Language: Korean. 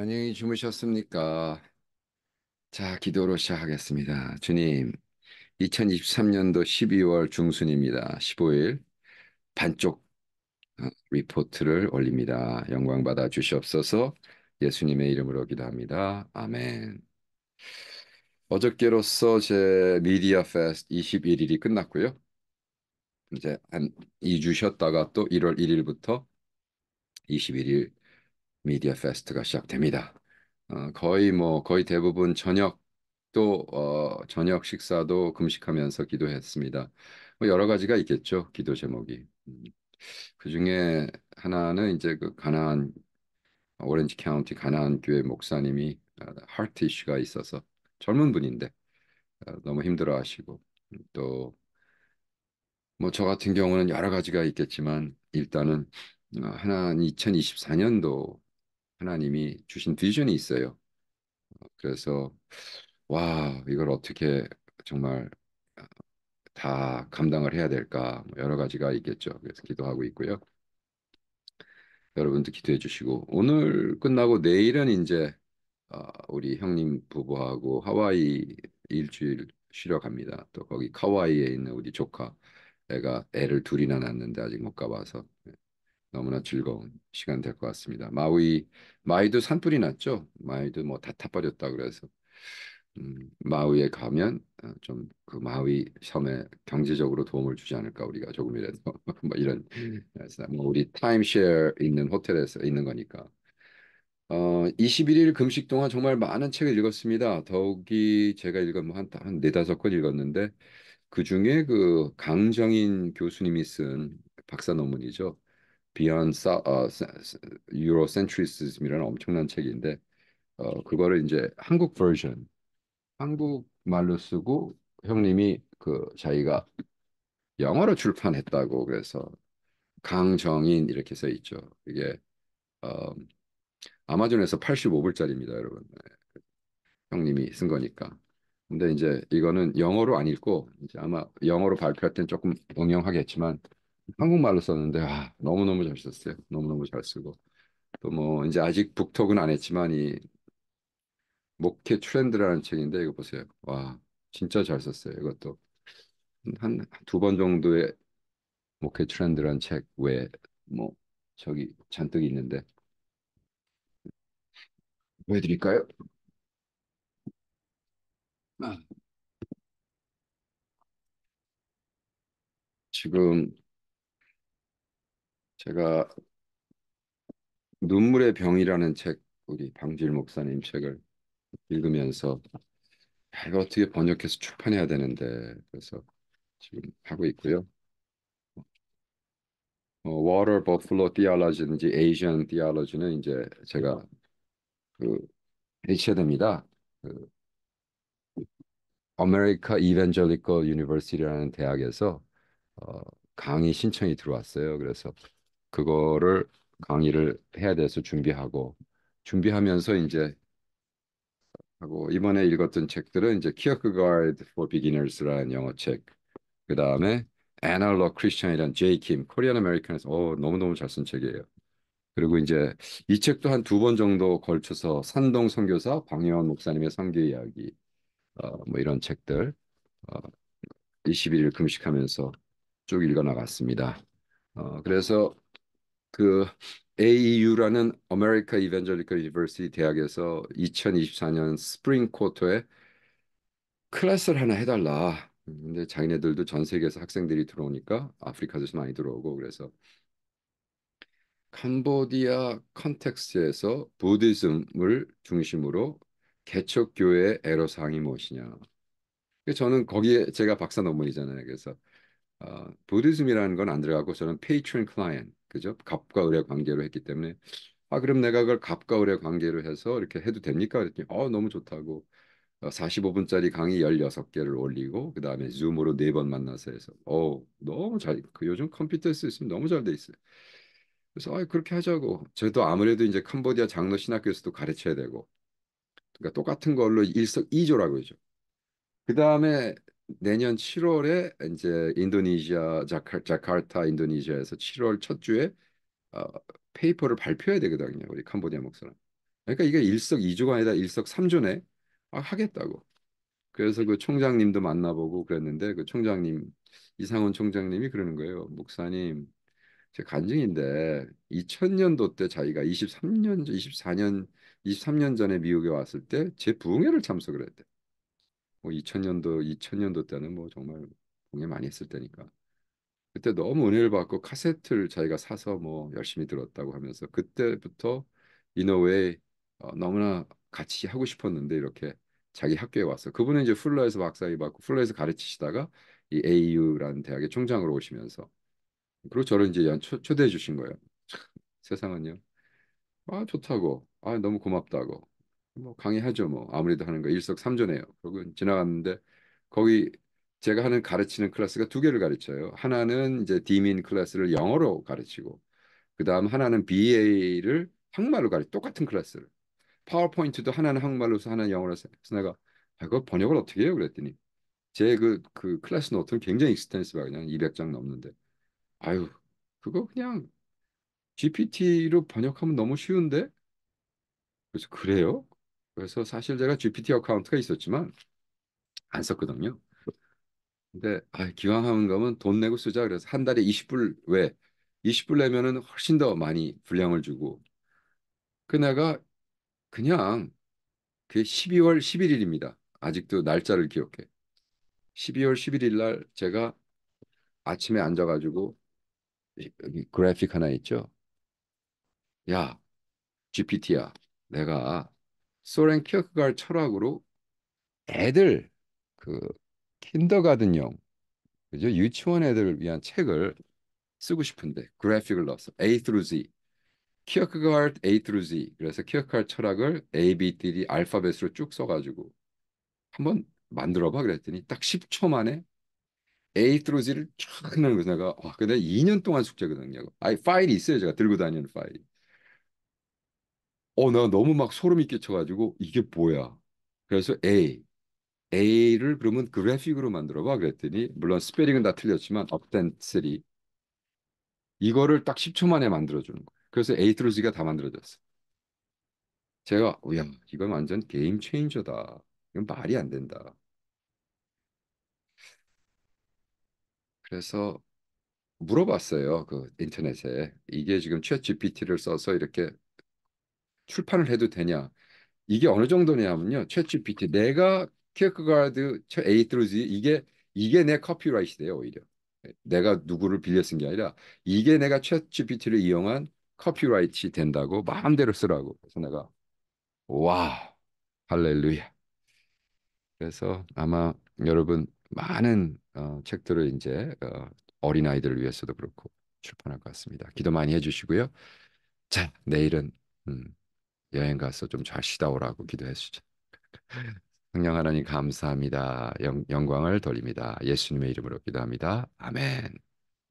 안녕히 주무셨습니까? 자, 기도로 시작하겠습니다. 주님, 2023년도 12월 중순입니다. 15일 반쪽 어, 리포트를 올립니다. 영광 받아 주시옵소서. 예수님의 이름으로 기도합니다. 아멘. 어저께로서제 미디어 페스트 21일이 끝났고요. 이제 한 2주 쉬었다가 또 1월 1일부터 21일 미디어 페스트가 시작됩니다. 어, 거의 뭐 거의 대부분 저녁 또 어, 저녁 식사도 금식하면서 기도했습니다. 뭐 여러 가지가 있겠죠. 기도 제목이. 음, 그 중에 하나는 이제 그 가나안 오렌지 카운티 가나안 교회 목사님이 하트 아, 이슈가 있어서 젊은 분인데 아, 너무 힘들어하시고 음, 또뭐 저 같은 경우는 여러 가지가 있겠지만 일단은 어, 하나는 2024년도 하나님이 주신 비전이 있어요. 그래서 와 이걸 어떻게 정말 아, 다 감당을 해야 될까 뭐 여러 가지가 있겠죠. 그래서 기도하고 있고요. 여러분도 기도해 주시고 오늘 끝나고 내일은 이제 아, 우리 형님 부부하고 하와이 일주일 쉬러 갑니다. 또 거기 카와이에 있는 우리 조카 애가 애를 둘이나 낳았는데 아직 못 가봐서 너무나 즐거운 시간 될 것 같습니다. 마우이 마이도 산불이 났죠. 마이도 뭐 다 타버렸다 그래서 음, 마우이에 가면 어, 좀그 마우이 섬에 경제적으로 도움을 주지 않을까 우리가 조금이라도 뭐 이런 음. 뭐 우리 타임쉐어 있는 호텔에서 있는 거니까 어, 21일 금식 동안 정말 많은 책을 읽었습니다. 더욱이 제가 읽은 한한 뭐 네다섯 권 읽었는데 그 중에 그 강정인 교수님이 쓴 박사 논문이죠. 비언 어, 유로센트리시즘이라는 엄청난 책인데 어, 그거를 이제 한국 버전 한국 말로 쓰고 형님이 그 자기가 영어로 출판했다고 그래서 강정인 이렇게 써 있죠. 이게 어, 아마존에서 85불짜리입니다, 여러분. 네. 형님이 쓴 거니까. 근데 이제 이거는 영어로 안 읽고 이제 아마 영어로 발표할 땐 조금 응용하겠지만 한국말로 썼는데 아, 너무너무 잘 썼어요. 너무너무 잘 쓰고 또 뭐 이제 아직 북톡은 안 했지만 이 목회 트렌드라는 책인데 이거 보세요. 와 진짜 잘 썼어요. 이것도 한 두 번 정도의 목회 트렌드라는 책 외에 뭐 저기 잔뜩 있는데 보여드릴까요? 뭐 아. 지금 제가 눈물의 병이라는 책 우리 방질 목사님 책을 읽으면서 야, 이거 어떻게 번역해서 출판해야 되는데 그래서 지금 하고 있고요. 어, Water Buffalo Theology든지 Asian Theology는 이제 제가 그 HCD입니다. 그 America Evangelical University라는 대학에서 어, 강의 신청이 들어왔어요. 그래서 그거를 강의를 해야 돼서 준비하고 준비하면서 이제 하고 이번에 읽었던 책들은 이제 k i e r k e g a for Beginners라는 영어 책, 그 다음에 애 n a l o g c h r i s 이라는 J. Kim, k o r e a 에서 어, 너무너무 잘 쓴 책이에요. 그리고 이제 이 책도 한 두 번 정도 걸쳐서 산동 선교사 방영원 목사님의 선교 이야기, 어, 뭐 이런 책들 어, 21일 금식하면서 쭉 읽어나갔습니다. 어, 그래서 그 AEU라는 아메리카 이벤젤리컬 a n g e l 대학에서 2024년 스프링 쿼터에 클래스를 하나 해달라. 근데 자기네들도 전 세계에서 학생들이 들어오니까 아프리카에서 많이 들어오고 그래서 캄보디아 컨텍스트에서 부디즘을 중심으로 개척교회의 애로사항이 무엇이냐. 저는 거기에 제가 박사 논문이잖아요. 그래서 어, 부디즘이라는 건 안 들어가고 저는 페이트 클라이언트 그죠? 갑과 을의 관계로 했기 때문에 아 그럼 내가 그걸 갑과 을의 관계로 해서 이렇게 해도 됩니까? 그랬더니 어 너무 좋다고 45분짜리 어, 강의 16개를 올리고 그 다음에 줌으로 4번 만나서 해서 어 너무 잘그 요즘 컴퓨터 쓰시면 너무 잘 돼 있어요. 그래서 아 그렇게 하자고 저도 아무래도 이제 캄보디아 장로 신학교에서도 가르쳐야 되고 그러니까 똑같은 걸로 일석이조라고 그러죠. 그 다음에 내년 7월에 이제 인도네시아 자카, 자카르타 인도네시아에서 7월 첫 주에 어, 페이퍼를 발표해야 되거든요. 우리 캄보디아 목사는. 그러니까 이게 일석이조가 아니라 일석삼조네. 아, 하겠다고. 그래서 그 총장님도 만나보고 그랬는데 그 총장님 이상훈 총장님이 그러는 거예요. 목사님 제 간증인데 2000년도 때 자기가 23년 24년 23년 전에 미국에 왔을 때 제 부흥회를 참석을 했대. 뭐 2000년도 2000년도 때는 뭐 정말 공예 많이 했을 때니까 그때 너무 은혜를 받고 카세트를 자기가 사서 뭐 열심히 들었다고 하면서 그때부터 이노웨이 어, 너무나 같이 하고 싶었는데 이렇게 자기 학교에 와서 그분은 이제 풀러에서 박사위 받고 풀러에서 가르치시다가 이 AU라는 대학의 총장으로 오시면서 그리고 저를 이제 초, 초대해 주신 거예요. 참, 세상은요. 아 좋다고 아 너무 고맙다고 뭐 강의하죠 뭐 아무래도 하는 거 일석삼조네요. 그리고 지나갔는데 거기 제가 하는 가르치는 클래스가 두 개를 가르쳐요. 하나는 이제 디민 클래스를 영어로 가르치고 그 다음 하나는 BA를 한국말로 가르치 똑같은 클래스를 파워포인트도 하나는 한국말로 서 하나는 영어로 해서 내가 아, 그 번역을 어떻게 해요? 그랬더니 제그그 그 클래스 노트는 굉장히 익스텐스가 그냥 200장 넘는데 아유 그거 그냥 GPT로 번역하면 너무 쉬운데 그래서 그래요? 그래서 사실 제가 GPT 어카운트가 있었지만 안 썼거든요. 근데 아, 기왕 하는 거면 돈 내고 쓰자 그래서 한 달에 20불 왜 20불 내면은 훨씬 더 많이 분량을 주고 그 내가 그냥 그 12월 11일입니다. 아직도 날짜를 기억해. 12월 11일 날 제가 아침에 앉아가지고 그래픽 하나 있죠. 야, GPT야. 내가 소렌 키어크갈 철학으로 애들 그 킨더가든용 그죠 유치원 애들을 위한 책을 쓰고 싶은데 그래픽을 넣었어 A through Z 키어크갈 A through Z 그래서 키어크갈 철학을 A, B, D, 알파벳으로 쭉 써가지고 한번 만들어봐 그랬더니 딱 10초 만에 A through Z를 쫙 끝나는 거예 내가 와 근데 2년 동안 숙제거든요 아이 파일이 있어요 제가 들고 다니는 파일 어, 나 너무 막 소름이 끼쳐가지고 이게 뭐야? 그래서 A, A를 그러면 그래픽으로 만들어봐 그랬더니 물론 스페링은 다 틀렸지만 업된 3 이거를 딱 10초 만에 만들어주는 거예 그래서 A to Z가 다 만들어졌어. 제가 우야 이건 완전 게임 체인저다. 이건 말이 안 된다. 그래서 물어봤어요. 그 인터넷에 이게 지금 최 GPT를 써서 이렇게 출판을 해도 되냐 이게 어느 정도냐면요 챗GPT 내가 키어크가드 A t h r o u 이게 이게 내 커피라이트예요 오히려 내가 누구를 빌려 쓴 게 아니라 이게 내가 챗GPT를 이용한 커피라이트 된다고 마음대로 쓰라고 그래서 내가 와 할렐루야 그래서 아마 여러분 많은 어, 책들을 이제 어, 어린아이들을 위해서도 그렇고 출판할 것 같습니다. 기도 많이 해주시고요. 자, 내일은 음, 여행 가서 좀 잘 쉬다 오라고 기도해 주죠. 성령 하나님 감사합니다. 영, 영광을 돌립니다. 예수님의 이름으로 기도합니다. 아멘.